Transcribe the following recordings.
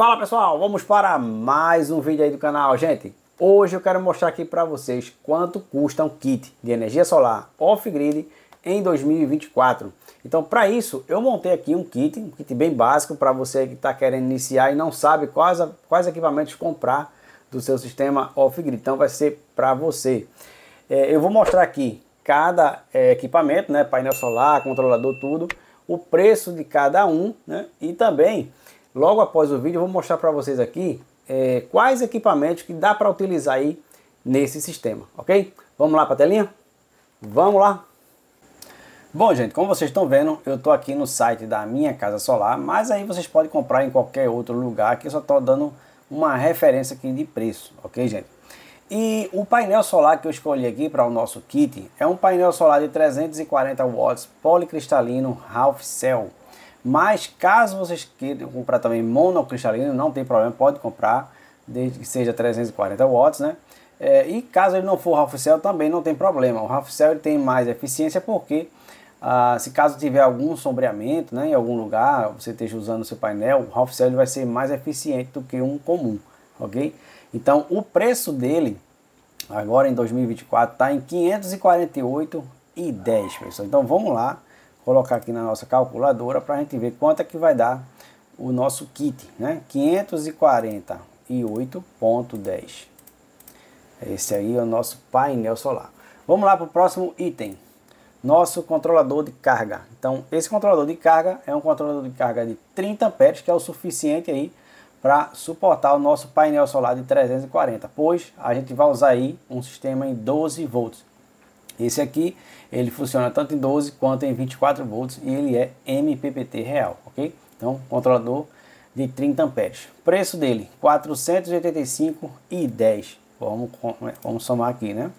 Fala pessoal, vamos para mais um vídeo aí do canal. Gente, hoje eu quero mostrar aqui para vocês quanto custa um kit de energia solar off-grid em 2024. Então para isso eu montei aqui um kit, um kit bem básico para você que está querendo iniciar e não sabe quais, quais equipamentos comprar do seu sistema off-grid. Então vai ser para você. É, eu vou mostrar aqui cada é, equipamento, né, painel solar, controlador, tudo, o preço de cada um né, e também Logo após o vídeo eu vou mostrar para vocês aqui é, quais equipamentos que dá para utilizar aí nesse sistema, ok? Vamos lá para a telinha? Vamos lá! Bom, gente, como vocês estão vendo, eu estou aqui no site da Minha Casa Solar, mas aí vocês podem comprar em qualquer outro lugar, que eu só estou dando uma referência aqui de preço, ok, gente? E o painel solar que eu escolhi aqui para o nosso kit é um painel solar de 340 watts policristalino half cell. Mas caso vocês queiram comprar também monocristalino, não tem problema, pode comprar, desde que seja 340 watts, né? É, e caso ele não for Ralph Cell, também não tem problema. O Ralph Cell ele tem mais eficiência porque ah, se caso tiver algum sombreamento né, em algum lugar, você esteja usando o seu painel, o Ralph Cell ele vai ser mais eficiente do que um comum, ok? Então o preço dele agora em 2024 está em 548,10 pessoal. Então vamos lá colocar aqui na nossa calculadora para a gente ver quanto é que vai dar o nosso kit, né? 548.10. Esse aí é o nosso painel solar. Vamos lá para o próximo item. Nosso controlador de carga. Então, esse controlador de carga é um controlador de carga de 30 amperes, que é o suficiente aí para suportar o nosso painel solar de 340, pois a gente vai usar aí um sistema em 12 volts. Esse aqui, ele funciona tanto em 12 quanto em 24 volts e ele é MPPT real, ok? Então, controlador de 30 amperes. Preço dele, 485,10 Vamos, é, vamos somar aqui, né?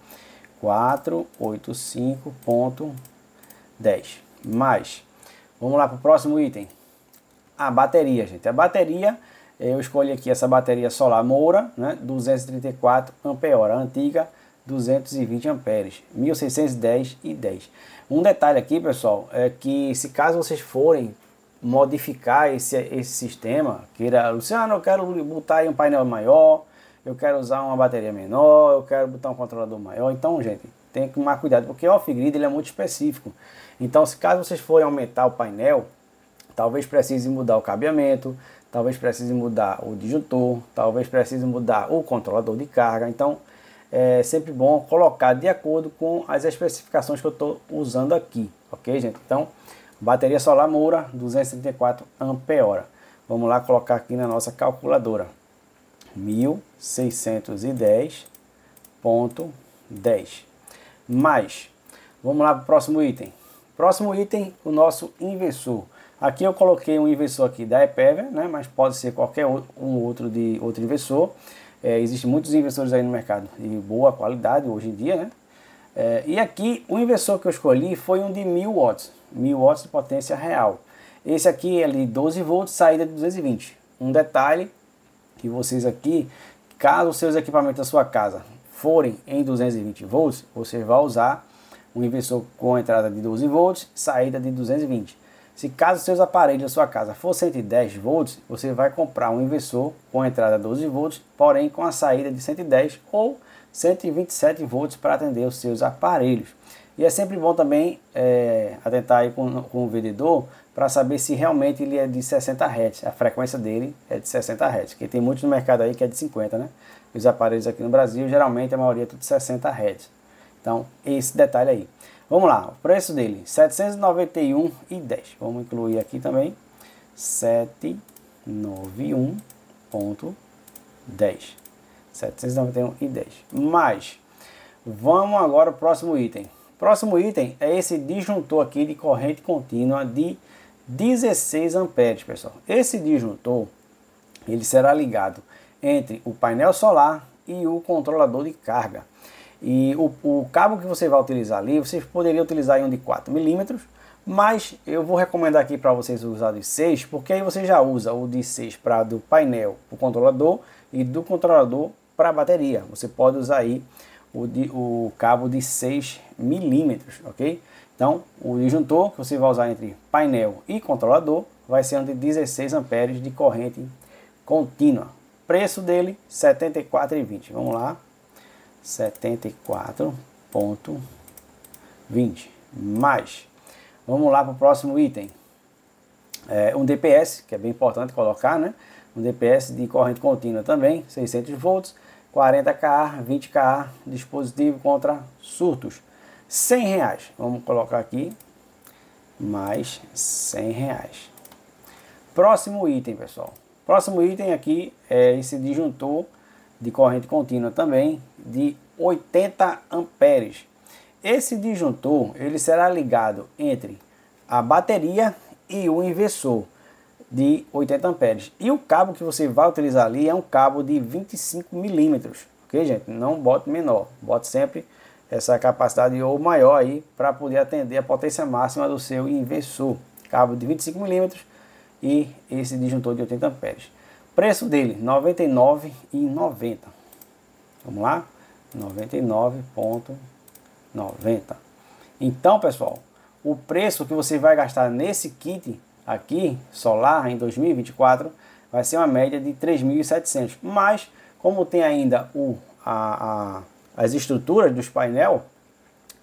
485.10. Mais, vamos lá para o próximo item. A bateria, gente. A bateria, eu escolhi aqui essa bateria solar Moura, né? 234 ampere-hora, antiga 220 amperes, 1610 e 10. Um detalhe aqui, pessoal, é que se caso vocês forem modificar esse, esse sistema, queira, Luciano, eu quero botar aí um painel maior, eu quero usar uma bateria menor, eu quero botar um controlador maior. Então, gente, tem que tomar cuidado, porque o off-grid ele é muito específico. Então, se caso vocês forem aumentar o painel, talvez precise mudar o cabeamento, talvez precise mudar o disjuntor, talvez precise mudar o controlador de carga. Então, é sempre bom colocar de acordo com as especificações que eu estou usando aqui, ok, gente? Então, bateria solar Moura, 234 Ah. Vamos lá colocar aqui na nossa calculadora. 1610.10 mais, vamos lá para o próximo item. Próximo item, o nosso inversor. Aqui eu coloquei um inversor aqui da EPEVA, né, mas pode ser qualquer um outro de outro inversor. É, existem muitos inversores aí no mercado de boa qualidade hoje em dia, né? É, e aqui o inversor que eu escolhi foi um de 1000 watts, 1000 watts de potência real. Esse aqui é de 12 volts, saída de 220. Um detalhe que vocês aqui, caso os seus equipamentos da sua casa forem em 220 volts, você vai usar um inversor com entrada de 12 volts, saída de 220. Se caso seus aparelhos da sua casa for 110 volts, você vai comprar um inversor com entrada 12 volts, porém com a saída de 110 ou 127 volts para atender os seus aparelhos. E é sempre bom também é, atentar aí com, com o vendedor para saber se realmente ele é de 60 Hz. A frequência dele é de 60 Hz, Que tem muitos no mercado aí que é de 50, né? E os aparelhos aqui no Brasil, geralmente a maioria é tudo 60 Hz. Então, esse detalhe aí. Vamos lá, o preço dele, 791,10. Vamos incluir aqui também, 791,10. 791,10. Mas vamos agora o próximo item. Próximo item é esse disjuntor aqui de corrente contínua de 16 amperes, pessoal. Esse disjuntor, ele será ligado entre o painel solar e o controlador de carga. E o, o cabo que você vai utilizar ali, você poderia utilizar um de 4 milímetros, mas eu vou recomendar aqui para vocês usar de 6, porque aí você já usa o de 6 para do painel para o controlador e do controlador para a bateria. Você pode usar aí o, de, o cabo de 6 milímetros, ok? Então, o disjuntor que você vai usar entre painel e controlador vai ser um de 16 amperes de corrente contínua. Preço dele R$ 74,20. Vamos lá. 74.20. Mais, vamos lá para o próximo item. É, um DPS, que é bem importante colocar, né? Um DPS de corrente contínua também, 600 volts, 40K, 20K, dispositivo contra surtos. 100 reais. Vamos colocar aqui mais 100 reais. Próximo item, pessoal. Próximo item aqui é esse disjuntor de corrente contínua também, de 80 amperes. Esse disjuntor ele será ligado entre a bateria e o inversor de 80 amperes. E o cabo que você vai utilizar ali é um cabo de 25 milímetros, ok gente? Não bote menor, bote sempre essa capacidade ou maior aí para poder atender a potência máxima do seu inversor. Cabo de 25 milímetros e esse disjuntor de 80 amperes. Preço dele R$ 99,90. Vamos lá? 99,90. Então, pessoal, o preço que você vai gastar nesse kit aqui, solar, em 2024, vai ser uma média de 3.700. Mas, como tem ainda o, a, a, as estruturas dos painel,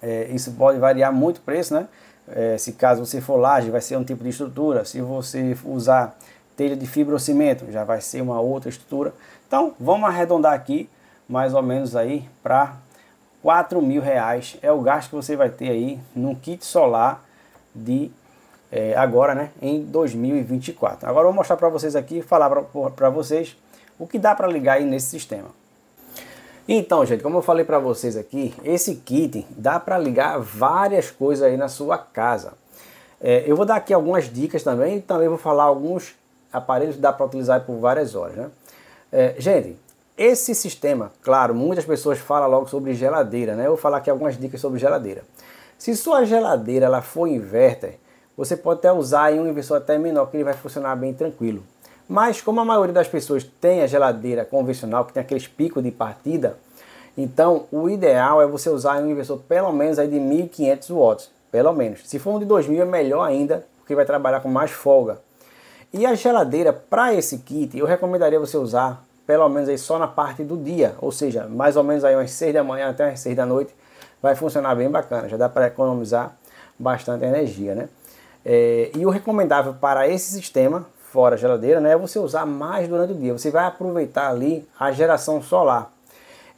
é, isso pode variar muito o preço, né? É, se caso você for laje, vai ser um tipo de estrutura. Se você usar telha de cimento, já vai ser uma outra estrutura. Então, vamos arredondar aqui mais ou menos aí para 4 mil reais é o gasto que você vai ter aí no kit solar de é, agora, né, em 2024. Agora eu vou mostrar para vocês aqui, falar para vocês o que dá para ligar aí nesse sistema. Então, gente, como eu falei para vocês aqui, esse kit dá para ligar várias coisas aí na sua casa. É, eu vou dar aqui algumas dicas também e também vou falar alguns aparelhos que dá para utilizar por várias horas, né? É, gente, esse sistema, claro, muitas pessoas falam logo sobre geladeira, né? Eu vou falar aqui algumas dicas sobre geladeira. Se sua geladeira ela for inverter, você pode até usar em um inversor até menor, que ele vai funcionar bem tranquilo. Mas como a maioria das pessoas tem a geladeira convencional, que tem aqueles picos de partida, então o ideal é você usar em um inversor pelo menos aí de 1500 watts, pelo menos. Se for um de 2000 é melhor ainda, porque vai trabalhar com mais folga. E a geladeira, para esse kit, eu recomendaria você usar pelo menos aí só na parte do dia, ou seja, mais ou menos aí umas 6 da manhã até umas 6 da noite, vai funcionar bem bacana, já dá para economizar bastante energia, né? É, e o recomendável para esse sistema, fora a geladeira, né, é você usar mais durante o dia, você vai aproveitar ali a geração solar.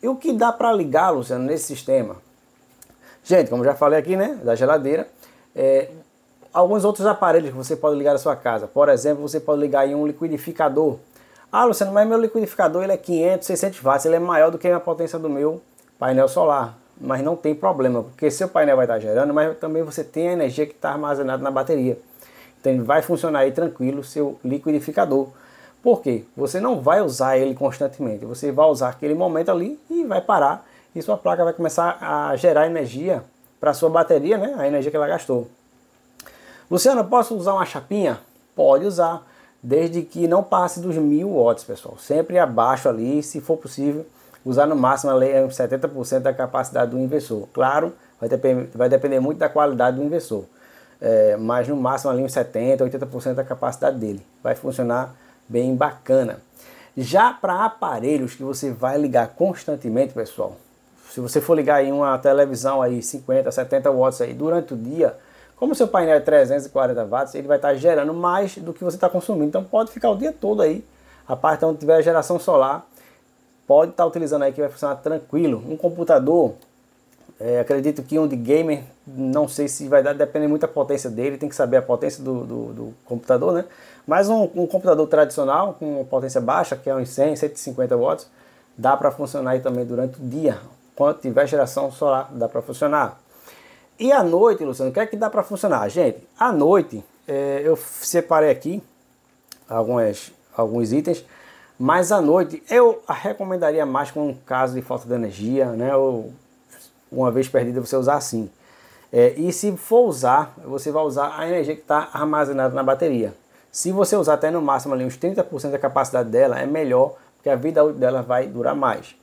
E o que dá para ligar, Luciano, nesse sistema? Gente, como já falei aqui, né, da geladeira, é, alguns outros aparelhos que você pode ligar na sua casa. Por exemplo, você pode ligar aí um liquidificador ah, Luciano, mas meu liquidificador ele é 500, 600 watts, ele é maior do que a potência do meu painel solar. Mas não tem problema, porque seu painel vai estar gerando, mas também você tem a energia que está armazenada na bateria. Então ele vai funcionar aí tranquilo seu liquidificador. Por quê? Você não vai usar ele constantemente, você vai usar aquele momento ali e vai parar e sua placa vai começar a gerar energia para sua bateria, né? A energia que ela gastou. Luciano, posso usar uma chapinha? Pode usar desde que não passe dos 1000 watts, pessoal. Sempre abaixo ali, se for possível, usar no máximo ali 70% é da capacidade do inversor. Claro, vai depender, vai depender muito da qualidade do inversor, é, mas no máximo ali uns 70%, 80% da capacidade dele. Vai funcionar bem bacana. Já para aparelhos que você vai ligar constantemente, pessoal, se você for ligar aí uma televisão aí 50, 70 watts aí durante o dia, como seu painel é 340 watts, ele vai estar tá gerando mais do que você está consumindo. Então pode ficar o dia todo aí. Então, a parte onde tiver geração solar, pode estar tá utilizando aí que vai funcionar tranquilo. Um computador, é, acredito que um de gamer, não sei se vai dar, depende muito da potência dele, tem que saber a potência do, do, do computador, né? Mas um, um, computador tradicional, com potência baixa, que é uns 100, 150 watts, dá para funcionar aí também durante o dia. Quando tiver geração solar, dá para funcionar. E à noite, Luciano, o que é que dá para funcionar? Gente, à noite é, eu separei aqui algumas, alguns itens, mas à noite eu recomendaria mais com um caso de falta de energia, né? Ou uma vez perdida você usar assim. É, e se for usar, você vai usar a energia que está armazenada na bateria. Se você usar até no máximo ali, uns 30% da capacidade dela, é melhor, porque a vida dela vai durar mais.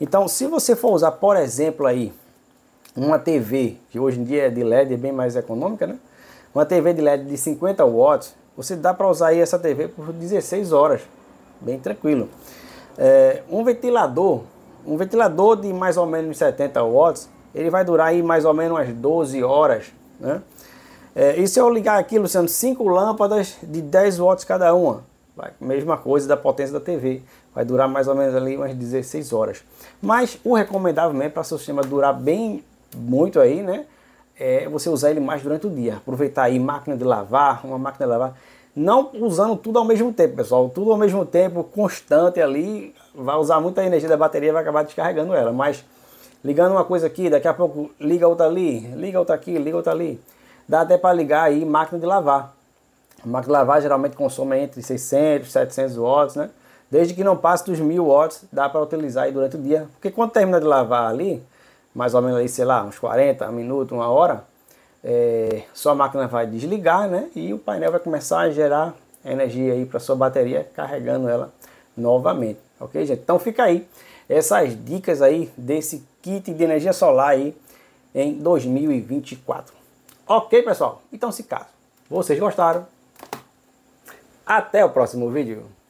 Então, se você for usar, por exemplo, aí uma TV, que hoje em dia é de LED, é bem mais econômica, né? Uma TV de LED de 50 watts, você dá para usar aí essa TV por 16 horas, bem tranquilo. É, um ventilador, um ventilador de mais ou menos 70 watts, ele vai durar aí mais ou menos umas 12 horas, né? É, e se eu ligar aqui, Luciano, 5 lâmpadas de 10 watts cada uma, vai, mesma coisa da potência da TV, vai durar mais ou menos ali umas 16 horas. Mas o recomendável mesmo para o sistema durar bem muito aí, né? É você usar ele mais durante o dia. Aproveitar aí máquina de lavar, uma máquina de lavar. Não usando tudo ao mesmo tempo, pessoal. Tudo ao mesmo tempo, constante ali. Vai usar muita energia da bateria, vai acabar descarregando ela. Mas ligando uma coisa aqui, daqui a pouco liga outra ali, liga outra aqui, liga outra ali. Dá até para ligar aí máquina de lavar. A máquina de lavar geralmente consome entre 600 e 700 watts, né? Desde que não passe dos 1000 watts, dá para utilizar aí durante o dia. Porque quando termina de lavar ali, mais ou menos aí, sei lá, uns 40 minutos, uma hora, é, sua máquina vai desligar, né? E o painel vai começar a gerar energia aí para sua bateria, carregando ela novamente, ok, gente? Então fica aí essas dicas aí desse kit de energia solar aí em 2024. Ok, pessoal? Então, se caso vocês gostaram, até o próximo vídeo.